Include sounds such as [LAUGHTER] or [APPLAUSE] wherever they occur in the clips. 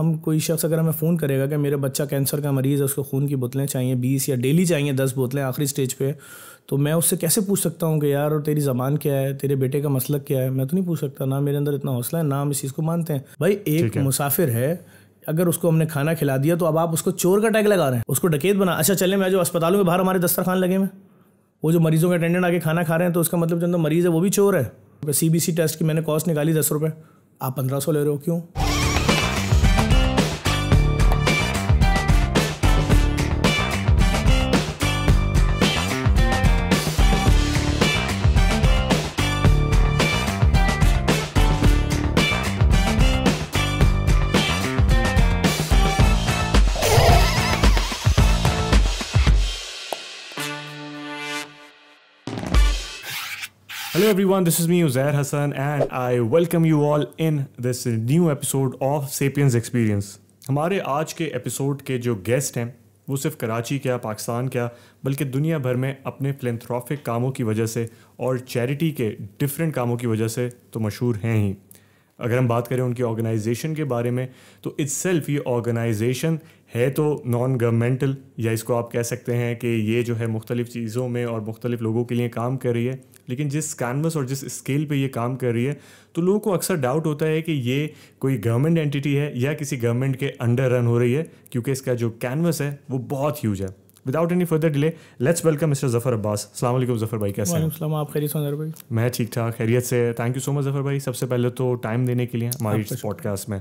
हम कोई शख्स अगर हमें फ़ोन करेगा कि मेरा बच्चा कैंसर का मरीज़ है उसको खून की बोतलें चाहिए बीस या डेली चाहिए दस बोतलें आखिरी स्टेज पे तो मैं उससे कैसे पूछ सकता हूँ कि यार और तेरी ज़बान क्या है तेरे बेटे का मसलक क्या है मैं तो नहीं पूछ सकता ना मेरे अंदर इतना हौसला है ना हम इस चीज़ को मानते हैं भाई एक है। मुसाफिर है अगर उसको हमने खाना खिला दिया तो अब आप उसको चोर का टैग लगा रहे हैं उसको डकेत बना अच्छा चले मैं जो अस्पतालों के बाहर हमारे दस्तरखान लगे हुए वो जो मरीज़ों के अटेंडेंट आके खाना खा रहे हैं तो उसका मतलब जो अंदर मरीज़ है वो भी चोर है सी बी सी टेस्ट की मैंने कॉस्ट निकाली दस रुपये आप पंद्रह सौ ले रहे हो क्यों hello one this is me Uzair Hasan and I welcome you all in this new episode of sapiens experience हमारे आज के एपिसोड के जो गेस्ट हैं वो सिर्फ कराची क्या पाकिस्तान क्या बल्कि दुनिया भर में अपने फिलेंथ्रॉफिक कामों की वजह से और चैरिटी के डिफरेंट कामों की वजह से तो मशहूर हैं ही अगर हम बात करें उनकी ऑर्गेनाइजेशन के बारे में तो इट्स ये ऑर्गेनाइजेशन है तो नॉन गवर्नमेंटल या इसको आप कह सकते हैं कि ये जो है मुख्तलिफ़ चीज़ों में और मुख्तलिफ़ लोगों के लिए काम कर रही है लेकिन जिस कैनवस और जिस स्केल पे ये काम कर रही है तो लोगों को अक्सर डाउट होता है कि ये कोई गवर्नमेंट एंटिटी है या किसी गवर्नमेंट के अंडर रन हो रही है क्योंकि इसका जो कैनवस है वो बहुत ह्यूज है without any further delay let's welcome mister Zafar Abbas अलैक्म जफर भाई कैसे हैं आप खैरियत से भाई मैं ठीक ठाक खैरियत से thank you so much Zafar भाई सबसे पहले तो टाइम देने के लिए हमारी इस पॉडकास्ट में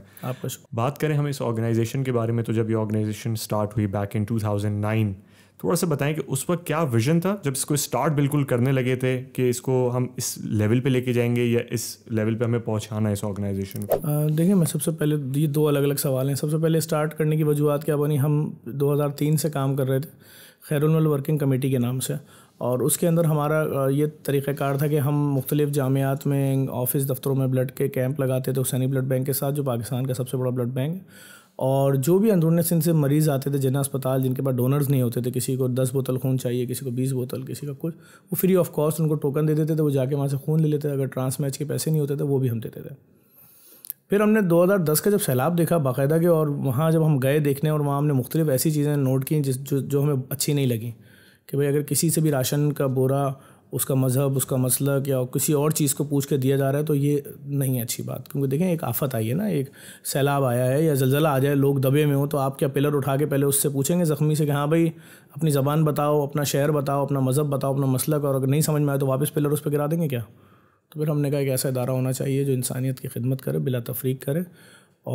बात करें हम इस ऑर्गेनाइजेशन के बारे में तो जब ये ऑर्गेनाइजेशन स्टार्ट हुई बैक इन टू थोड़ा तो सा बताएं कि उस पर क्या विजन था जब इसको स्टार्ट बिल्कुल करने लगे थे कि इसको हम इस लेवल पे लेके जाएंगे या इस लेवल पे हमें पहुंचाना है इस ऑर्गेनाइजेशन को देखिए मैं सबसे पहले तो ये दो अलग अलग सवाल हैं सबसे पहले स्टार्ट करने की वजूहत क्या बनी हम दो से काम कर रहे थे खैरुल वर्किंग कमेटी के नाम से और उसके अंदर हमारा ये तरीक़ाकार था कि हम मुख्तलिफ जामियात में ऑफिस दफ्तरों में ब्लड के कैंप लगाते थे हुसैनी ब्लड बैंक के साथ जो पाकिस्तान का सबसे बड़ा ब्लड बैंक है और जो भी अंदरूनी सिंह से मरीज़ आते थे जना अस्पताल जिनके पास डोनर्स नहीं होते थे किसी को दस बोतल खून चाहिए किसी को बीस बोतल किसी का कुछ वो फ्री ऑफ कॉस्ट उनको टोकन दे देते थे वो जाके वहाँ से खून ले लेते थे अगर ट्रांस मैच के पैसे नहीं होते थे वो भी हम देते थे फिर हमने 2010 का जब सैलाब देखा बाकायदा के और वहाँ जब हम गए देखने और वहाँ हमने मुख्तलिफ ऐसी चीज़ें नोट की जिस जो जो हमें अच्छी नहीं लगी कि भाई अगर किसी से भी राशन का बोरा उसका मज़हब उसका मसलक या किसी और चीज़ को पूछ के दिया जा रहा है तो ये नहीं अच्छी बात क्योंकि देखें एक आफत आई है ना एक सैलाब आया है या जलजला आ जाए लोग दबे में हो तो आप क्या पिलर उठा के पहले उससे पूछेंगे ज़ख्मी से कि हाँ भाई अपनी ज़बान बताओ अपना शहर बताओ अपना मज़हब बताओ अपना मसलक और अगर नहीं समझ में आए तो वापस पिलर उस पर गिरा देंगे क्या तो फिर हमने कहा एक ऐसा इदारा होना चाहिए जो इंसानियत की खिदमत करे बिला तफरीक करे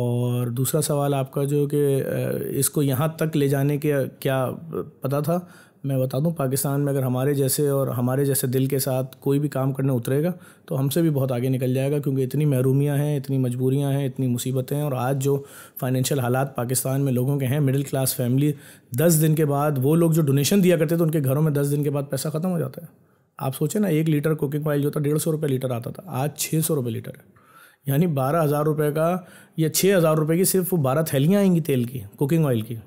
और दूसरा सवाल आपका जो कि इसको यहाँ तक ले जाने के क्या पता था मैं बता दूं पाकिस्तान में अगर हमारे जैसे और हमारे जैसे दिल के साथ कोई भी काम करने उतरेगा तो हमसे भी बहुत आगे निकल जाएगा क्योंकि इतनी महरूमियाँ हैं इतनी मजबूरियाँ हैं इतनी मुसीबतें हैं और आज जो फाइनेंशियल हालात पाकिस्तान में लोगों के हैं मिडिल क्लास फैमिली दस दिन के बाद वो लोग जो डोनेशन दिया करते थे तो उनके घरों में दस दिन के बाद पैसा ख़त्म हो जाता है आप सोचें ना एक लीटर कुकिंग ऑयल जो था डेढ़ सौ रुपये लीटर आता था आज छः सौ रुपये लीटर है यानी बारह हज़ार रुपये का या छः हज़ार रुपये की सिर्फ बारह थैलियाँ आएंगी तेल की कुकिंग ऑयल की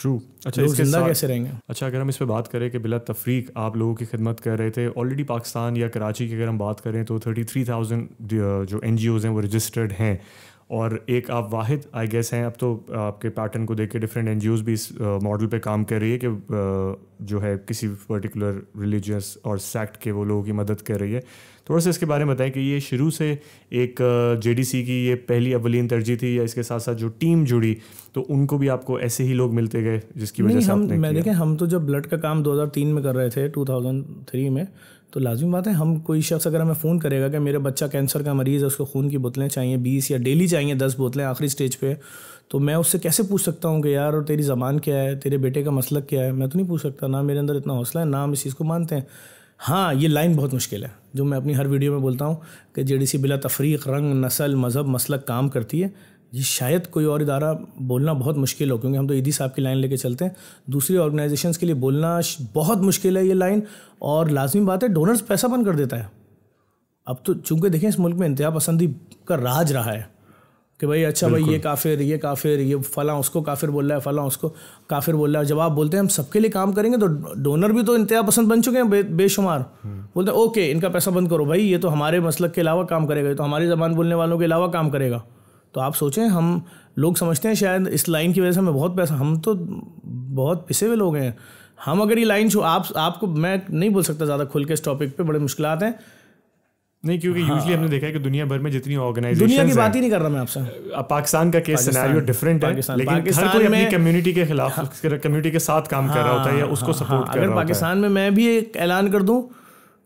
ट्रू अच्छा लोग तो जिंदा कैसे रहेंगे अच्छा अगर हम इस पर बात करें कि बिला तफरीक आप लोगों की खिदमत कर रहे थे ऑलरेडी पाकिस्तान या कराची की अगर हम बात करें तो थर्टी थ्री थाउजेंड जो एन जी ओज़ हैं वो रजिस्टर्ड हैं और एक आप वाहिद आई गेस हैं अब तो uh, आपके पैटर्न को देख के डिफरेंट एन भी इस मॉडल uh, पे काम कर रही है कि uh, जो है किसी पर्टिकुलर रिलीजियस और सेक्ट के वो लोगों की मदद कर रही है थोड़ा तो सा इसके बारे में बताएं कि ये शुरू से एक जे की ये पहली अवलिन तरजीह थी या इसके साथ साथ जो टीम जुड़ी तो उनको भी आपको ऐसे ही लोग मिलते गए जिसकी वजह से हम मैं देखें हम तो जब ब्लड का काम 2003 में कर रहे थे 2003 में तो लाजमी बात है हम कोई शख्स अगर हमें फ़ोन करेगा कि मेरा बच्चा कैंसर का मरीज़ है उसको खून की बोतलें चाहिए बीस या डेली चाहिए दस बोतलें आखिरी स्टेज पे तो मैं उससे कैसे पूछ सकता हूँ कि यार और तेरी ज़बान क्या है तेरे बेटे का मसलक क्या है मैं तो नहीं पूछ सकता ना मेरे अंदर इतना हौसला है ना हम इस चीज़ को मानते हैं हाँ ये लाइन बहुत मुश्किल है जो मैं अपनी हर वीडियो में बोलता हूँ कि जे डी सी बिला तफरीक रंग नसल मज़हब मसलक काम करती है ये शायद कोई और इदारा बोलना बहुत मुश्किल हो क्योंकि हम तो ईदी साहब की लाइन लेके चलते हैं दूसरी ऑर्गेनाइजेशंस के लिए बोलना बहुत मुश्किल है ये लाइन और लाजमी बात है डोनर्स पैसा बंद कर देता है अब तो चूंकि देखें इस मुल्क में इंतहा पसंदी का राज रहा है कि भाई अच्छा भाई ये काफिर ये काफिर ये फला उसको काफिर बोल रहा है फला उसको काफिर बोल रहा है जब आप बोलते हैं हम सबके लिए काम करेंगे तो डोनर भी तो इंतहा पसंद बन चुके हैं बे, बेशुमार हम्म। बोलते हैं ओके इनका पैसा बंद करो भाई ये तो हमारे मसलक के अलावा काम करेगा तो हमारी जबान बोलने वालों के अलावा काम करेगा तो आप सोचें हम लोग समझते हैं शायद इस लाइन की वजह से हमें बहुत पैसा हम तो बहुत पिसे हुए लोग हैं हम अगर ये लाइन छो आप आपको मैं नहीं बोल सकता ज़्यादा खुल के इस टॉपिक पर बड़े मुश्किल हैं नहीं क्योंकि हाँ। यूजली हमने देखा है कि दुनिया भर में जितनी ऑर्गेनाइजेशन दुनिया की बात ही नहीं कर रहा मैं आपसे अब पाकिस्तान का केस सिनेरियो डिफरेंट है लेकिन हर कोई अपनी कम्युनिटी के खिलाफ हाँ। कम्युनिटी के साथ काम कर रहा होता है या हाँ, उसको सपोर्ट हाँ, कर रहा होता है पाकिस्तान में मैं भी एक ऐलान कर दूं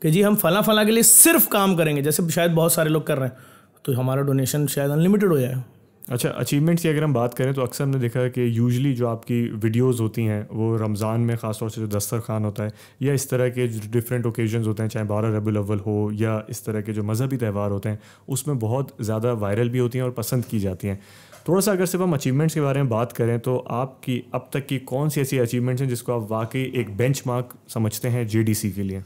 कि जी हम फला फला के लिए सिर्फ काम करेंगे जैसे शायद बहुत सारे लोग कर रहे हैं तो हमारा डोनेशन शायद अनलिमिटेड हो जाए अच्छा अचीवमेंट्स की अगर हम बात करें तो अक्सर हमने देखा है कि यूजली जो आपकी वीडियोस होती हैं वो रमज़ान में ख़ासतौर से जो दस्तर खान होता है या इस तरह के जो डिफरेंट ओकेजन होते हैं चाहे बारह रबी अव्वल हो या इस तरह के जो मजहबी त्यौहार होते हैं उसमें बहुत ज़्यादा वायरल भी होती हैं और पसंद की जाती हैं थोड़ा सा अगर सिर्फ हम अचीवमेंट्स के बारे में बात करें तो आपकी अब तक की कौन सी ऐसी अचीवमेंट्स हैं जिसको आप वाकई एक बेंच समझते हैं जे के लिए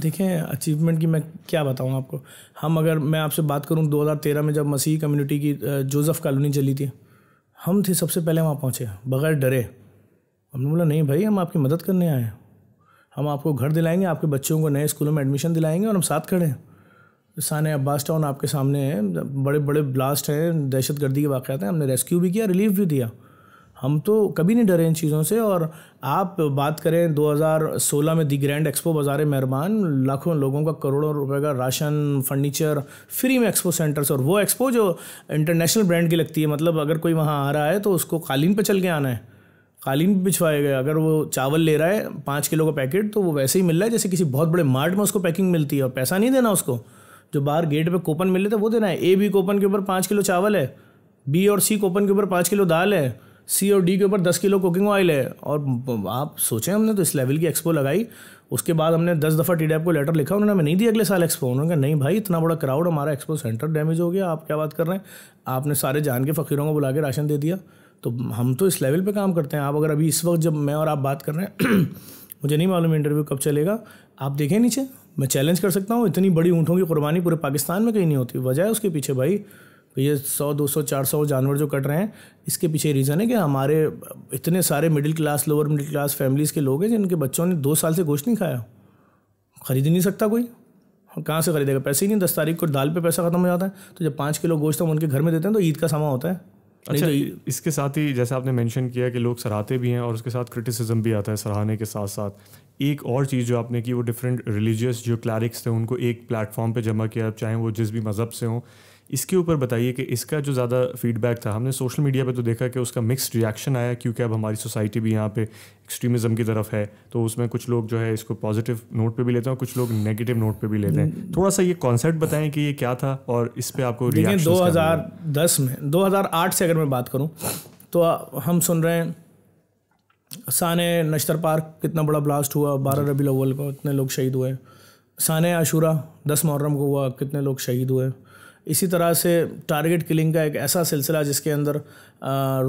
देखें अचीवमेंट की मैं क्या बताऊँ आपको हम अगर मैं आपसे बात करूँ दो में जब मसीह कम्युनिटी की जोजफ़ कॉलोनी चली थी हम थे सबसे पहले वहाँ पहुँचे बगैर डरे हमने बोला नहीं भाई हम आपकी मदद करने आए हैं हम आपको घर दिलाएंगे आपके बच्चों को नए स्कूलों में एडमिशन दिलाएंगे और हम साथ खड़े हैं सान अब्बास टाउन आपके सामने है बड़े बड़े ब्लास्ट हैं दहशतगर्दी के वाक़ हैं हमने रेस्क्यू भी किया रिलीफ भी दिया हम तो कभी नहीं डरे इन चीज़ों से और आप बात करें 2016 में दी ग्रैंड एक्सपो बाजार मेहरबान लाखों लोगों का करोड़ों रुपए का राशन फर्नीचर फ्री में एक्सपो सेंटर्स और वो एक्सपो जो इंटरनेशनल ब्रांड की लगती है मतलब अगर कोई वहाँ आ रहा है तो उसको कालीन पर चल के आना है कालीन भी बिछवाए गए अगर वो चावल ले रहा है पाँच किलो का पैकेट तो वो वैसे ही मिल रहा है जैसे किसी बहुत बड़े मार्ट में उसको पैकिंग मिलती है और पैसा नहीं देना उसको जो बाहर गेट पे कूपन मिले थे वो देना है ए बी कूपन के ऊपर पाँच किलो चावल है बी और सी कूपन के ऊपर पाँच किलो दाल है सी और डी के ऊपर दस किलो कुकिंग ऑयल है और आप सोचें हमने तो इस लेवल की एक्सपो लगाई उसके बाद हमने दस दफ़ा टी को लेटर लिखा उन्होंने हमें नहीं दिया अगले साल एक्सपो उन्होंने कहा नहीं भाई इतना बड़ा क्राउड हमारा एक्सपो सेंटर डैमेज हो गया आप क्या बात कर रहे हैं आपने सारे जान के फ़कीरों को बुला के राशन दे दिया तो हम तो इस लेवल पर काम करते हैं आप अगर अभी इस वक्त जब मैं और आप बात कर रहे हैं [CLEARS THROAT] मुझे नहीं मालूम इंटरव्यू कब चलेगा आप देखें नीचे मैं चैलेंज कर सकता हूँ इतनी बड़ी ऊँटों की कुर्बानी पूरे पाकिस्तान में कहीं नहीं होती वजह है उसके पीछे भाई तो ये सौ दो सौ चार सौ जानवर जो कट रहे हैं इसके पीछे रीज़न है कि हमारे इतने सारे middle class lower middle class families के लोग हैं जिनके बच्चों ने दो साल से गोश्त नहीं खाया खरीद ही नहीं सकता कोई कहाँ से खरीदेगा पैसे ही नहीं दस तारीख को दाल पे पैसा खत्म हो जाता है तो जब पाँच किलो गोश्त हम उनके घर में देते हैं तो ईद का समा होता है अच्छा तो इसके साथ ही जैसे आपने मेंशन किया कि लोग सराहते भी हैं और उसके साथ क्रिटिसिज्म भी आता है सराहने के साथ साथ एक और चीज़ जो आपने की वो डिफरेंट रिलीजियस जो क्लैरिक्स थे उनको एक प्लेटफॉर्म पे जमा किया चाहे वो जिस भी मज़हब से हों इसके ऊपर बताइए कि इसका जो ज़्यादा फीडबैक था हमने सोशल मीडिया पे तो देखा कि उसका मिक्स रिएक्शन आया क्योंकि अब हमारी सोसाइटी भी यहाँ पे एक्सट्रीमिज्म की तरफ है तो उसमें कुछ लोग जो है इसको पॉजिटिव नोट पे भी लेते हैं और कुछ लोग नेगेटिव नोट पे भी लेते हैं हम्म। थोड़ा सा ये कॉन्सेप्ट बताएं कि ये क्या था और इस पर आपको दो हज़ार दस में दो हज़ार आठ से अगर मैं बात करूँ तो हम सुन रहे हैं सान नश्तर पार्क कितना बड़ा ब्लास्ट हुआ बारह रबी अव्वल को इतने लोग शहीद हुए सान आशूरा दस मुहर्रम को हुआ कितने लोग शहीद हुए इसी तरह से टारगेट किलिंग का एक ऐसा सिलसिला जिसके अंदर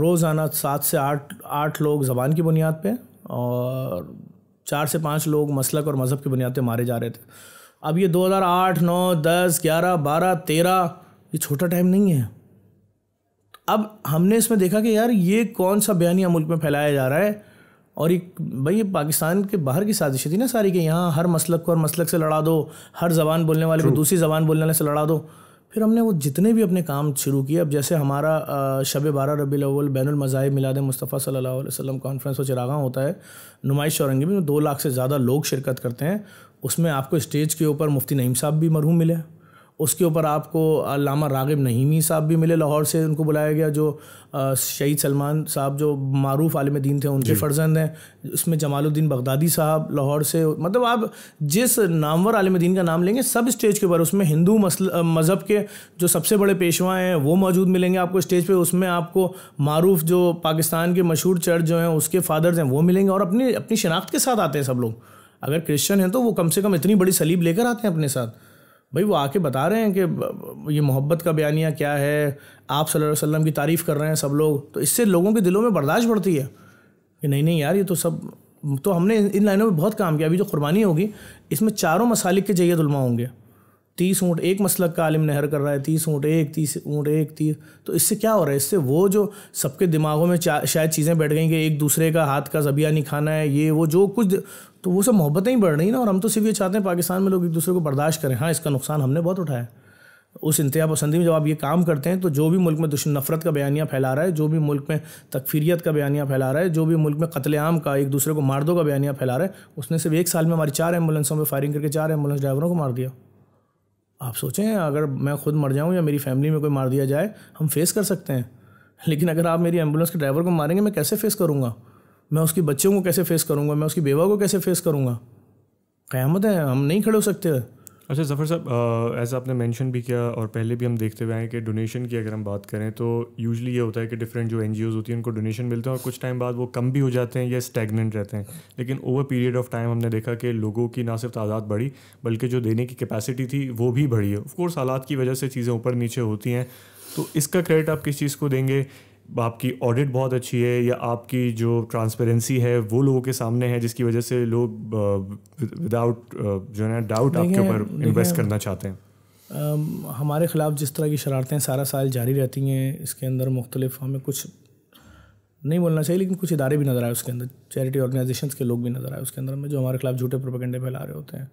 रोज़ाना सात से आठ आठ लोग ज़बान की बुनियाद पे और चार से पाँच लोग मसलक और मज़हब की बुनियाद पे मारे जा रहे थे अब ये 2008, 9, 10, 11, 12, 13 ये छोटा टाइम नहीं है अब हमने इसमें देखा कि यार ये कौन सा बयानिया मुल्क में फैलाया जा रहा है और एक भाई ये पाकिस्तान के बाहर की साजिश थी ना सारी कि यहाँ हर मसलक को और मसलक से लड़ा दो हर जबान बोलने वाले को दूसरी जबान बोलने वाले से लड़ा दो फिर हमने वो जितने भी अपने काम शुरू किए अब जैसे हमारा शब बारह रबी अव्वल बैन मज़ाहिब मिलाद मुस्तफ़ा सल्लल्लाहु अलैहि वसल्लम कॉन्फ्रेंस और चिरागा होता है नुमाइश औरंगी में दो लाख से ज़्यादा लोग शिरकत करते हैं उसमें आपको स्टेज के ऊपर मुफ्ती नईम साहब भी मरहूम मिले उसके ऊपर आपको लामा रागिब नहीमी साहब भी मिले लाहौर से उनको बुलाया गया जो शहीद सलमान साहब जो मरूफ आलम दीन थे उनके फर्जंद हैं उसमें जमालुद्दीन बगदादी साहब लाहौर से मतलब आप जिस नामवर आलम दीन का नाम लेंगे सब स्टेज के ऊपर उसमें हिंदू मज़हब के जो सबसे बड़े पेशवा हैं वो मौजूद मिलेंगे आपको स्टेज पर उसमें आपको मरूफ जो पाकिस्तान के मशहूर चर्च जो हैं उसके फादर्स हैं वो मिलेंगे और अपनी अपनी शनाख्त के साथ आते हैं सब लोग अगर क्रिश्चियन हैं तो वो कम से कम इतनी बड़ी सलीब लेकर आते हैं अपने साथ भाई वो आके बता रहे हैं कि ये मोहब्बत का बयानिया क्या है आप सल्लल्लाहु अलैहि वसल्लम की तारीफ़ कर रहे हैं सब लोग तो इससे लोगों के दिलों में बर्दाश्त बढ़ती है कि नहीं नहीं यार ये तो सब तो हमने इन लाइनों में बहुत काम किया अभी जो कुर्बानी होगी इसमें चारों मसालिक के जैद उलमा होंगे तीस ऊँट एक मसलक का आलिम नहर कर रहा है तीस ऊँट एक तीस ऊँट एक तीस तो इससे क्या हो रहा है इससे वो जो सबके दिमागों में शायद चीज़ें बैठ गई कि एक दूसरे का हाथ का जबिया नहीं खाना है ये वो जो कुछ तो वो सब मोहब्बतें ही बढ़ रही ना और हम तो सिर्फ ये चाहते हैं पाकिस्तान में लोग एक दूसरे को बर्दाश्त करें हाँ इसका नुकसान हमने बहुत उठाया उस इंतहा पसंदी में जब आप ये काम करते हैं तो जो भी मुल्क में दुश्मन नफरत का बयानिया फैला रहा है जो भी मुल्क में तकफीरियत का बयानिया फैला रहा है जो भी मुल्क में कतलेआम का एक दूसरे को मार दो का बयानिया फैला रहा है उसने सिर्फ एक साल में हमारी चार एम्बुलेंसों पर फायरिंग करके चार एम्बुलेंस ड्राइवरों को मार दिया आप सोचें अगर मैं खुद मर जाऊँ या मेरी फैमिली में कोई मार दिया जाए हम फेस कर सकते हैं लेकिन अगर आप मेरी एम्बुलेंस के ड्राइवर को मारेंगे मैं कैसे फेस करूँगा मैं उसके बच्चों को कैसे फेस करूँगा मैं उसकी बेवा को कैसे फेस करूँगा क़्यामत है हम नहीं खड़े हो सकते अच्छा जफ़र साहब ऐसा आपने मेंशन भी किया और पहले भी हम देखते हुए हैं कि डोनेशन की अगर हम बात करें तो यूजुअली ये होता है कि डिफरेंट जो एन होती हैं उनको डोनेशन मिलते हैं और कुछ टाइम बाद वो कम भी हो जाते हैं या स्टैगनेंट रहते हैं लेकिन ओवर पीरियड ऑफ टाइम हमने देखा कि लोगों की ना सिर्फ तादाद बढ़ी बल्कि जो देने की कैपेसिटी थी वो भी बढ़ी है ऑफकोर्स हालात की वजह से चीज़ें ऊपर नीचे होती हैं तो इसका क्रेडिट आप किस चीज़ को देंगे आपकी ऑडिट बहुत अच्छी है या आपकी जो ट्रांसपेरेंसी है वो लोगों के सामने है जिसकी वजह से लोग विदाउट uh, uh, जो है डाउट आपके ऊपर इन्वेस्ट करना चाहते हैं आ, um, हमारे ख़िलाफ़ जिस तरह की शरारतें सारा साल जारी रहती हैं इसके अंदर मुख्तलिफ हमें कुछ नहीं बोलना चाहिए लेकिन कुछ इदारे भी नज़र आए उसके अंदर चैरिटी ऑर्गेनाइजेशन के लोग भी नज़र आए उसके अंदर में जो हमारे खिलाफ झूठे प्रोपेगेंडे फैला रहे होते हैं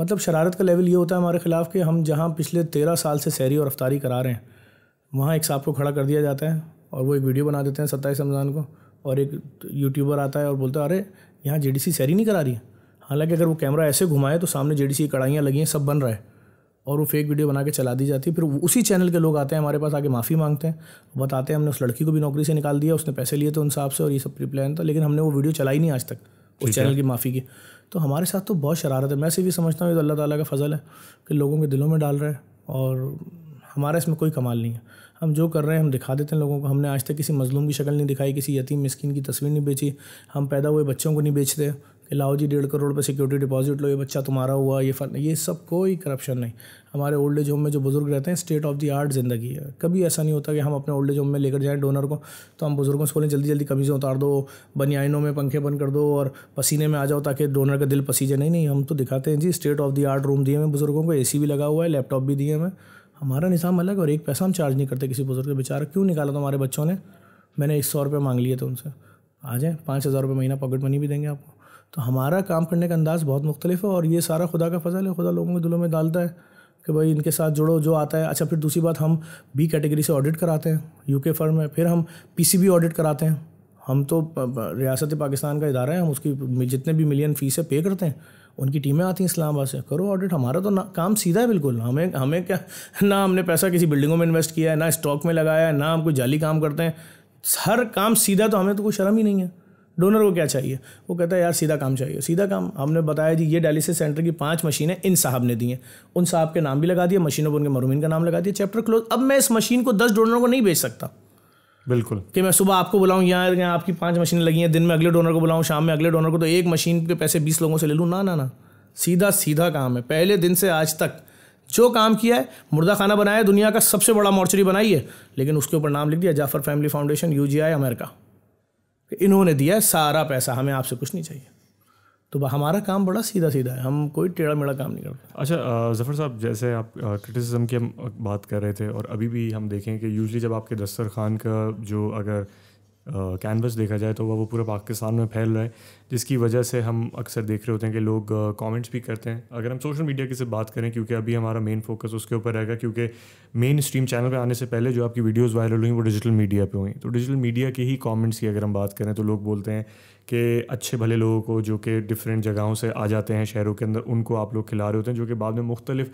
मतलब शरारत का लेवल ये होता है हमारे खिलाफ कि हम जहाँ पिछले तेरह साल से सैरी और रफ्तारी करा रहे हैं वहाँ एक साहब को खड़ा कर दिया जाता है और वो एक वीडियो बना देते हैं सत्ताईस रमज़ान को और एक यूट्यूबर आता है और बोलता है अरे यहाँ जे डी सी सैरी नहीं करा रही है हालांकि अगर वो कैमरा ऐसे घुमाए तो सामने जे डी सी कढ़ाइयाँ लगी हैं सब बन रहा है और वो फेक वीडियो बना के चला दी जाती है फिर उसी चैनल के लोग आते हैं हमारे पास आके माफ़ी मांगते हैं बताते हैं हमने उस लड़की को भी नौकरी से निकाल दिया उसने पैसे लिए थे उन हिसाब से और ये सब प्री प्लान था लेकिन हमने वो वीडियो चलाई नहीं आज तक उस चैनल की माफ़ी की तो हमारे साथ तो बहुत शरारत है मैं सिर्फ ये समझता हूँ ये तो अल्लाह ताला का फजल है कि लोगों के दिलों में डाल रहा है और हमारा इसमें कोई कमाल नहीं है हम जो कर रहे हैं हम दिखा देते हैं लोगों को हमने आज तक किसी मजलूम की शक्ल नहीं दिखाई किसी यतीम मस्किन की तस्वीर नहीं बेची हम पैदा हुए बच्चों को नहीं बेचते कि लाओ जी डेढ़ करोड़ पर सिक्योरिटी डिपॉजिट लो ये बच्चा तुम्हारा हुआ ये फल ये सब कोई करप्शन नहीं हमारे ओल्ड एज होम में जो बुज़ुर्ग रहते हैं स्टेट ऑफ द आर्ट ज़िंदगी है कभी ऐसा नहीं होता कि हम अपने ओल्ड एज होम में लेकर जाएं डोनर को तो हम बुज़ुर्गों से बोलें जल्दी जल्दी कमीज़ें उतार दो बनियाइनों में पंखे बंद कर दो और पसीने में आ जाओ ताकि डोनर का दिल पसीजे नहीं नहीं हम तो दिखाते हैं जी state of the art room दिए हैं बुज़ुर्गों को ए भी लगा हुआ है लैपटॉप भी दिए हैं हमारा निज़ाम अलग और एक पैसा हम चार्ज नहीं करते किसी बुज़ुर्ग बेचारा क्यों निकाला तो हमारे बच्चों ने मैंने एक सौ रुपये मांग लिए थे उनसे आ जाए पाँच हज़ार रुपये महीना पॉकेट मनी भी देंगे आपको तो हमारा काम करने का अंदाज़ बहुत मुख्तलिफ है और ये सारा खुदा का फजल है खुदा लोगों के दिलों में डालता है कि भाई इनके साथ जुड़ो जो आता है अच्छा फिर दूसरी बात हम बी कैटेगरी से ऑडिट कराते हैं यू के फर्म में फिर हम पी सी बी ऑडिट कराते हैं हम तो रियासत पाकिस्तान का इदारा है हम उसकी जितने भी मिलियन फ़ीस है पे करते हैं उनकी टीमें आती हैं इस्लामाबाद से करो ऑडिट हमारा तो ना काम सीधा है बिल्कुल हमें हमें क्या ना हमने पैसा किसी बिल्डिंगों में इन्वेस्ट किया है ना स्टॉक में लगाया है ना हम कोई जाली काम करते हैं हर काम सीधा तो हमें तो कोई शर्म ही नहीं है डोनर को क्या चाहिए वो कहता है यार सीधा काम चाहिए सीधा काम हमने बताया जी ये डायलिसिस सेंटर की पांच मशीनें इन साहब ने दी हैं उन साहब के नाम भी लगा दिए मशीनों पर उनके मरूमिन का नाम लगा दिया चैप्टर क्लोज अब मैं इस मशीन को दस डोनरों को नहीं बेच सकता बिल्कुल कि मैं सुबह आपको बुलाऊँ यहाँ यहाँ आपकी पाँच मशीनें लगी हैं दिन में अगले डोनर को बुलाऊँ शाम में अगले डोनर को तो एक मशीन के पैसे बीस लोगों से ले लूँ ना ना ना सीधा सीधा काम है पहले दिन से आज तक जो काम किया है मुर्दा खाना बनाया दुनिया का सबसे बड़ा मॉर्चरी बनाई है लेकिन उसके ऊपर नाम लिख दिया Jafar family foundation U America इन्होंने दिया सारा पैसा हमें आपसे कुछ नहीं चाहिए तो हमारा काम बड़ा सीधा सीधा है हम कोई टेढ़ा मेढ़ा काम नहीं करते अच्छा जफ़र साहब जैसे आप क्रिटिसिज्म की हम बात कर रहे थे और अभी भी हम देखें कि यूजली जब आपके खान का जो अगर कैनवस देखा जाए तो वह वो पूरा पाकिस्तान में फैल रहा है जिसकी वजह से हम अक्सर देख रहे होते हैं कि लोग कमेंट्स भी करते हैं अगर हम सोशल मीडिया की से बात करें क्योंकि अभी हमारा मेन फोकस उसके ऊपर रहेगा क्योंकि मेन स्ट्रीम चैनल पर आने से पहले जो आपकी वीडियोज़ वायरल हुई वो डिजिटल मीडिया पर हुई तो डिजिटल मीडिया के ही कॉमेंट्स की अगर हम बात करें तो लोग बोलते हैं कि अच्छे भले लोगों को जो कि डिफरेंट जगहों से आ जाते हैं शहरों के अंदर उनको आप लोग खिला रहे होते हैं जो कि बाद में मुख्तलिफ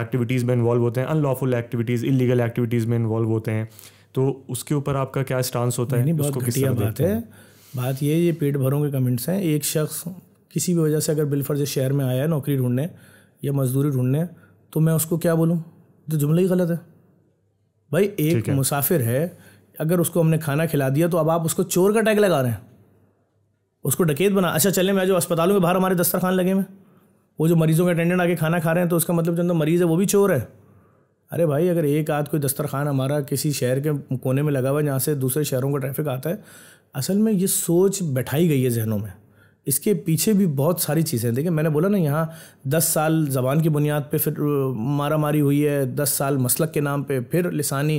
एक्टिविटीज़ में इन्वॉल्व होते हैं अनलॉफुल एक्टिविटीज़ इलीगल एक्टिविटीज़ में इन्वॉल्व होते हैं तो उसके ऊपर आपका क्या स्टांस होता है नहीं, बहुत घटिया बात है बात ये ये पेट भरों के कमेंट्स हैं एक शख्स किसी भी वजह से अगर बिलफर्ज शहर में आया है नौकरी ढूंढने या मजदूरी ढूंढने तो मैं उसको क्या बोलूँ तो जुमला ही गलत है भाई एक मुसाफिर है अगर उसको हमने खाना खिला दिया तो अब आप उसको चोर का टैग लगा रहे हैं उसको डकैत बना अच्छा चले मैं जो अस्पतालों के बाहर हमारे दस्तरखान लगे हुए वो जो मरीजों के अटेंडेंट आके खाना खा रहे हैं तो उसका मतलब जो मरीज़ है वो भी चोर है अरे भाई अगर एक आध कोई दस्तरखान हमारा किसी शहर के कोने में लगा हुआ है जहाँ से दूसरे शहरों का ट्रैफिक आता है असल में ये सोच बैठाई गई है जहनों में इसके पीछे भी बहुत सारी चीज़ें देखिए मैंने बोला ना यहाँ दस साल ज़बान की बुनियाद पे फिर मारा मारी हुई है दस साल मसलक के नाम पे फिर लसानी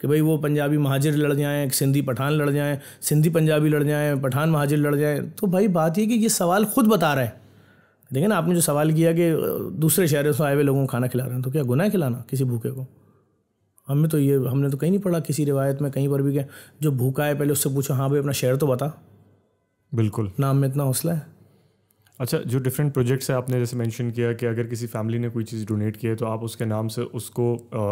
कि भाई वो पंजाबी महाजिर लड़ जाएँ सिंधी पठान लड़ जाएँ सिंधी पंजाबी लड़ जाएँ पठान महाजिर लड़ जाएँ तो भाई बात यह कि ये सवाल खुद बता रहा है देखिए ना आपने जो सवाल किया कि दूसरे शहरों से आए हुए लोगों को खाना खिला रहे हैं तो क्या गुनाह खिलाना किसी भूखे को हमें तो ये हमने तो कहीं नहीं पढ़ा किसी रिवायत में कहीं पर भी क्या जो भूखा है पहले उससे पूछो हाँ भाई अपना शहर तो बता बिल्कुल नाम में इतना हौसला है अच्छा जो डिफरेंट प्रोजेक्ट्स है आपने जैसे मेंशन किया कि अगर किसी फैमिली ने कोई चीज़ डोनेट की है तो आप उसके नाम से उसको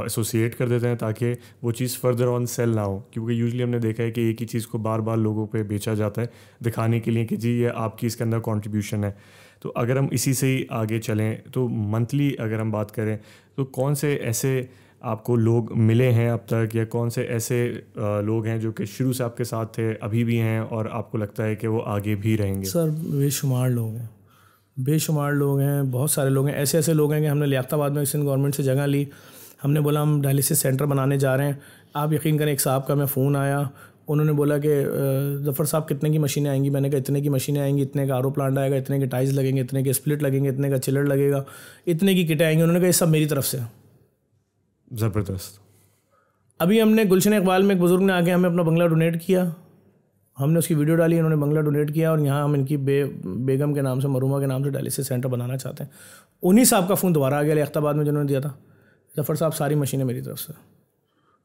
एसोसिएट कर देते हैं ताकि वो चीज़ फर्दर ऑन सेल ना हो क्योंकि यूजली हमने देखा है कि एक ही चीज़ को बार बार लोगों पे बेचा जाता है दिखाने के लिए कि जी ये आपकी इसके अंदर कॉन्ट्रीब्यूशन है तो अगर हम इसी से ही आगे चलें तो मंथली अगर हम बात करें तो कौन से ऐसे आपको लोग मिले हैं अब तक या कौन से ऐसे लोग हैं जो कि शुरू से आपके साथ थे अभी भी हैं और आपको लगता है कि वो आगे भी रहेंगे सर बेशुमार लोग हैं बेशुमार लोग हैं बहुत सारे लोग हैं ऐसे ऐसे लोग हैं कि हमने लियाबाद में किसी गवर्नमेंट से जगह ली हमने बोला हम डायलिसिस सेंटर बनाने जा रहे हैं आप यकीन करें एक साहब का मैं फ़ोन आया उन्होंने बोला कि जफ़र साहब कितने की मशीनें आएंगी मैंने कहा इतने की मशीनें आएंगी इतने का आर प्लांट आएगा इतने के टाइल्स लगेंगे इतने के स्प्लिट लगेंगे इतने का चिलर लगेगा इतने की किटें आएंगी उन्होंने कहा ये सब मेरी तरफ से ज़बरदस्त अभी हमने गुलशन इकबाल में एक बुज़ुर्ग ने आके हमें अपना बंगला डोनेट किया हमने उसकी वीडियो डाली उन्होंने बंगला डोनेट किया और यहाँ हम इनकी बे बेगम के नाम से मरूमा के नाम से डायलिसिस सेंटर बनाना चाहते हैं उन्हीं साहब का फ़ोन दोबारा आ गया लियाबाद में जिन्होंने दिया था जफ़र साहब सारी मशीनें मेरी तरफ से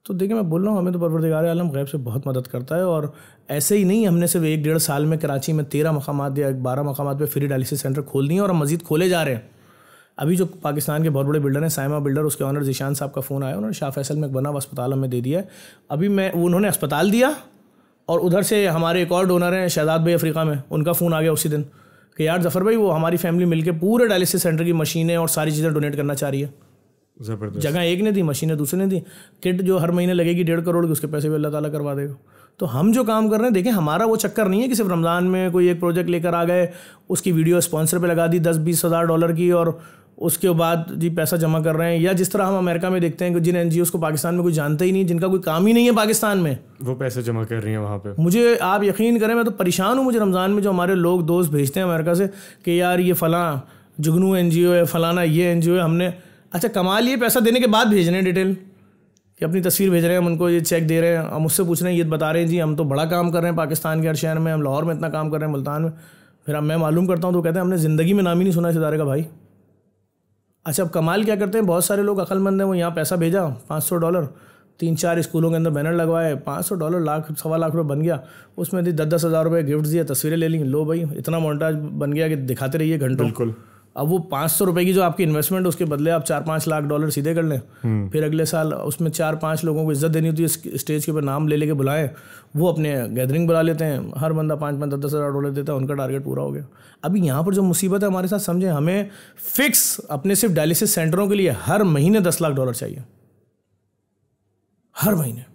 तो देखिए मैं बोल रहा हूँ हमें तो परवरदिगार आलम गैब से बहुत मदद करता है और ऐसे ही नहीं हमने सिर्फ एक डेढ़ साल में कराची में तेरह मकाम या बारह मकाम पर फ्री डायलिसिस सेंटर खोल दिए और मजीद खोले जा रहे हैं अभी जो पाकिस्तान के बहुत बड़े बिल्डर हैं साइमा बिल्डर उसके ऑनर जिशान साहब का फ़ोन आया उन्होंने शाह फैसल में एक बना हुआ अस्पताल हमें दे दिया है अभी मैं उन्होंने अस्पताल दिया और उधर से हमारे एक और डोनर हैं शहजाद भाई अफ्रीका में उनका फ़ोन आ गया उसी दिन कि यार जफ़र भाई वो हमारी फैमिली मिलकर पूरे डायलिसिस सेंटर की मशीनें और सारी चीज़ें डोनेट करना चाह रही है जगह एक ने दी मशीनें दूसरे ने दी किट जो हर महीने लगेगी डेढ़ करोड़ की उसके पैसे भी अल्लाह ताला करवा देगा तो हम जो काम कर रहे हैं देखें हमारा वो चक्कर नहीं है कि सिर्फ रमज़ान में कोई एक प्रोजेक्ट लेकर आ गए उसकी वीडियो स्पॉन्सर पर लगा दी दस बीस हज़ार डॉलर की और उसके बाद जी पैसा जमा कर रहे हैं या जिस तरह हम अमेरिका में देखते हैं कि जिन एन को पाकिस्तान में कोई जानते ही नहीं जिनका कोई काम ही नहीं है पाकिस्तान में वो पैसे जमा कर रही हैं वहाँ पे मुझे आप यकीन करें मैं तो परेशान हूँ मुझे रमज़ान में जो हमारे लोग दोस्त भेजते हैं अमेरिका से कि यार ये फ़लाँ जुगनू एन है फ़लाना ये एन है हमने अच्छा कमाल ये पैसा देने के बाद भेज रहे हैं डिटेल कि अपनी तस्वीर भेज रहे हैं हम उनको ये चेक दे रहे हैं हम उससे पूछ रहे हैं ये बता रहे हैं जी हम तो बड़ा काम कर रहे हैं पाकिस्तान के हर शहर में हम लाहौर में इतना काम कर रहे हैं मुल्तान में फिर अब मैं मालूम करता हूँ तो कहते हैं हमने ज़िंदगी में नाम ही नहीं सुना इस इदारे का भाई अच्छा अब कमाल क्या करते हैं बहुत सारे लोग अकलमंद हैं वो यहाँ पैसा भेजा पाँच सौ डॉलर तीन चार स्कूलों के अंदर बैनर लगवाए पाँच सौ डॉलर लाख सवा लाख रुपये बन गया उसमें दी दस दस हज़ार रुपये गिफ्ट दिए तस्वीरें ले ली लो भाई इतना मोन्टाज बन गया कि दिखाते रहिए घंटों बिल्कुल अब वो पाँच सौ रुपये की जो आपकी इन्वेस्टमेंट है उसके बदले आप चार पाँच लाख डॉलर सीधे कर लें हम्म। फिर अगले साल उसमें चार पाँच लोगों को इज्जत देनी होती है स्टेज के ऊपर नाम ले लेके बुलाएं वो अपने गैदरिंग बुला लेते हैं हर बंदा पाँच पाँच दस दस हज़ार डॉलर देता है उनका टारगेट पूरा हो गया अभी यहाँ पर जो मुसीबत है हमारे साथ समझें हमें फिक्स अपने सिर्फ डायलिसिस सेंटरों के लिए हर महीने दस लाख डॉलर चाहिए हर महीने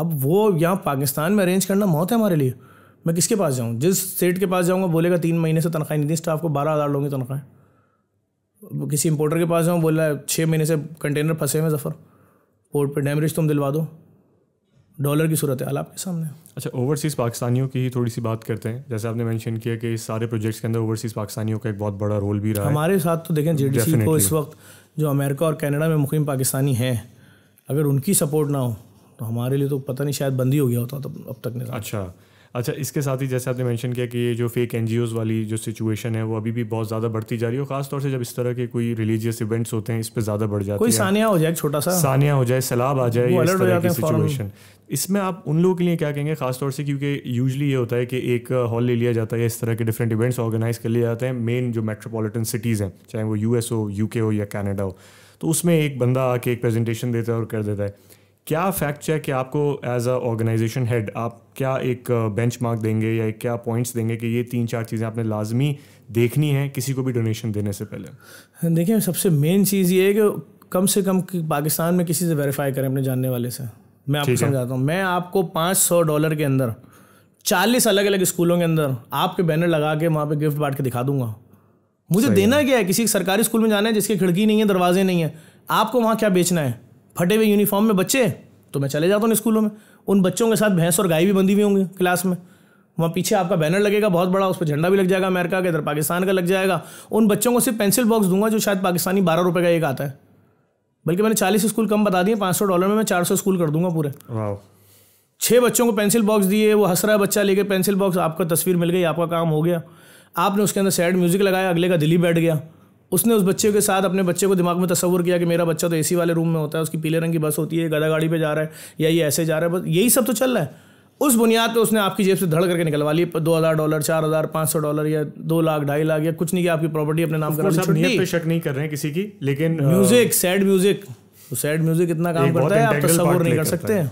अब वो यहाँ पाकिस्तान में अरेंज करना मौत है हमारे लिए मैं किसके पास जाऊँ जिस सेठ के पास जाऊँगा बोलेगा तीन महीने से तनख्वाही नहीं दी स्टाफ को बारह हज़ार लोगों की तनख्वाहें किसी इंपोर्टर के पास जाऊँ बोला छः महीने से कंटेनर फंसे हुए जफ़र पोर्ट पर डैमरेज तुम दिलवा दो डॉलर की सूरत हाल आपके सामने अच्छा ओवरसीज़ पाकिस्तानियों की ही थोड़ी सी बात करते हैं जैसे आपने मेंशन किया कि इस सारे प्रोजेक्ट्स के अंदर ओवरसीज़ पाकिस्तानियों का एक बहुत बड़ा रोल भी रहा हमारे साथ तो देखें जे को इस वक्त जो अमेरिका और कनाडा में मुखिम पाकिस्तानी हैं अगर उनकी सपोर्ट ना हो तो हमारे लिए तो पता नहीं शायद बंदी हो गया होता तो अब तक नहीं अच्छा अच्छा इसके साथ ही जैसे आपने मेंशन किया कि ये जो फेक एन वाली जो सिचुएशन है वो अभी भी बहुत ज़्यादा बढ़ती जा रही है खासतौर से जब इस तरह के कोई रिलीजियस इवेंट्स होते हैं इस पर ज़्यादा बढ़ जाते कोई सानिया हो जाए छोटा सा सानिया हो जाए सैलाब आ जाए इस तरह की सिचुएशन इसमें आप उन लोगों के लिए क्या कहेंगे खासतौर से क्योंकि यूजली ये होता है कि एक हॉल ले लिया जाता है इस तरह के डिफरेंट इवेंट्स ऑर्गेनाइज कर लिए जाते हैं मेन जो मेट्रोपॉलिटन सिटीज़ हैं चाहे वो यूएस हो यू हो या कैनेडा हो तो उसमें एक बंदा आके एक प्रेजेंटेशन देता है और कर देता है क्या फैक्ट चेक कि आपको एज अ ऑर्गेनाइजेशन हेड आप क्या एक बेंच मार्क देंगे या क्या पॉइंट्स देंगे कि ये तीन चार चीज़ें आपने लाजमी देखनी है किसी को भी डोनेशन देने से पहले देखिए सबसे मेन चीज़ ये है कि कम से कम पाकिस्तान में किसी से वेरीफाई करें अपने जानने वाले से मैं आपको समझाता हूँ मैं आपको पाँच सौ डॉलर के अंदर चालीस अलग अलग स्कूलों के अंदर आपके बैनर लगा के वहाँ पे गिफ्ट बांट के दिखा दूंगा मुझे देना क्या है किसी सरकारी स्कूल में जाना है जिसकी खिड़की नहीं है दरवाजे नहीं है आपको वहाँ क्या बेचना है फटे हुए यूनिफॉर्म में बच्चे तो मैं चले जाता हूँ स्कूलों में उन बच्चों के साथ भैंस और गाय भी बंधी हुई होंगी क्लास में वहाँ पीछे आपका बैनर लगेगा बहुत बड़ा उस पर झंडा भी लग जाएगा अमेरिका का इधर पाकिस्तान का लग जाएगा उन बच्चों को सिर्फ पेंसिल बॉक्स दूंगा जो शायद पाकिस्तानी बारह रुपये का एक आता है बल्कि मैंने चालीस स्कूल कम बता दिए पाँच सौ डॉलर में मैं चार सौ स्कूल कर दूंगा पूरे छः बच्चों को पेंसिल बॉक्स दिए वो हंस रहा है बच्चा लेके पेंसिल बॉक्स आपका तस्वीर मिल गई आपका काम हो गया आपने उसके अंदर सैड म्यूज़िक लगाया अगले का दिल ही बैठ गया उसने उस बच्चे के साथ अपने बच्चे को दिमाग में तस्वूर किया कि मेरा बच्चा तो एसी वाले रूम में होता है उसकी पीले रंग की बस होती है गदा गाड़ी पर जा रहा है या ये ऐसे जा रहा है बस यही सब तो चल रहा है उस बुनियाद पर उसने आपकी जेब से धड़ करके निकलवा ली दो हज़ार डॉलर चार हज़ार पाँच सौ डॉलर या दो लाख ढाई लाख या कुछ नहीं किया आपकी प्रॉपर्टी अपने नाम करा शक नहीं कर रहे हैं किसी की लेकिन music sad music sad music इतना काम करता है आप तो तस्वर नहीं कर सकते हैं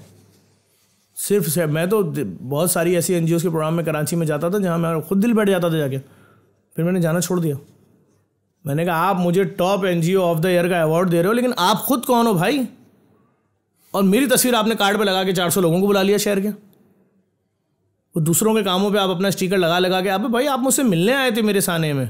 सिर्फ से मैं तो बहुत सारी ऐसी एन के प्रोग्राम में कराची में जाता था जहाँ मैं खुद दिल बैठ जाता था जाके फिर मैंने जाना छोड़ दिया मैंने कहा आप मुझे टॉप एन ऑफ द ईयर का अवार्ड दे रहे हो लेकिन आप खुद कौन हो भाई और मेरी तस्वीर आपने कार्ड पर लगा के चार लोगों को बुला लिया शहर के वो दूसरों के कामों पे आप अपना स्टिकर लगा लगा के आप भाई आप मुझसे मिलने आए थे मेरे साने में